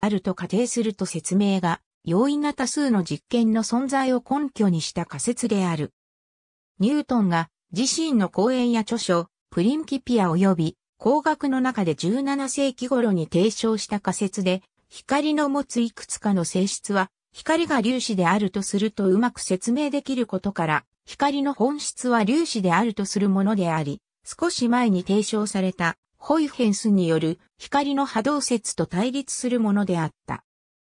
あると仮定すると説明が、容易な多数の実験の存在を根拠にした仮説である。ニュートンが自身の講演や著書、プリンキピア及び工学の中で17世紀頃に提唱した仮説で、光の持ついくつかの性質は、光が粒子であるとするとうまく説明できることから、光の本質は粒子であるとするものであり、少し前に提唱されたホイフェンスによる光の波動説と対立するものであった。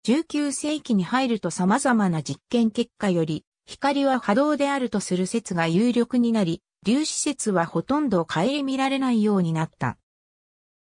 19世紀に入ると様々な実験結果より、光は波動であるとする説が有力になり、粒子説はほとんど顧みられないようになった。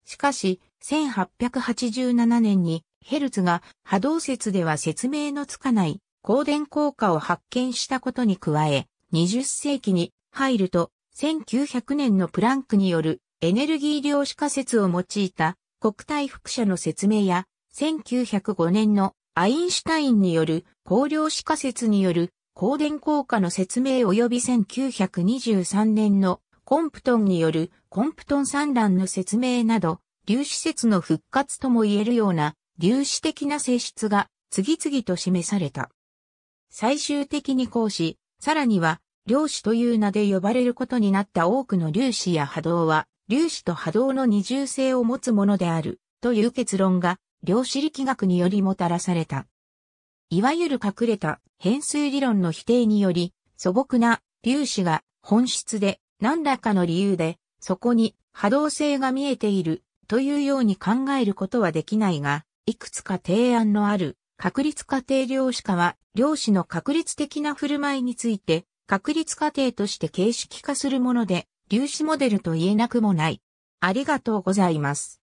しかし、1887年にヘルツが波動説では説明のつかない光電効果を発見したことに加え、20世紀に入ると1900年のプランクによるエネルギー量子仮説を用いた国体副社の説明や、1905年のアインシュタインによる光量子仮説による光電効果の説明及び1923年のコンプトンによるコンプトン産卵の説明など、粒子説の復活とも言えるような粒子的な性質が次々と示された。最終的に光子、さらには量子という名で呼ばれることになった多くの粒子や波動は、粒子と波動の二重性を持つものである、という結論が、量子力学によりもたらされた。いわゆる隠れた変数理論の否定により、素朴な粒子が本質で何らかの理由で、そこに波動性が見えているというように考えることはできないが、いくつか提案のある確率過程量子化は、量子の確率的な振る舞いについて、確率過程として形式化するもので、粒子モデルと言えなくもない。ありがとうございます。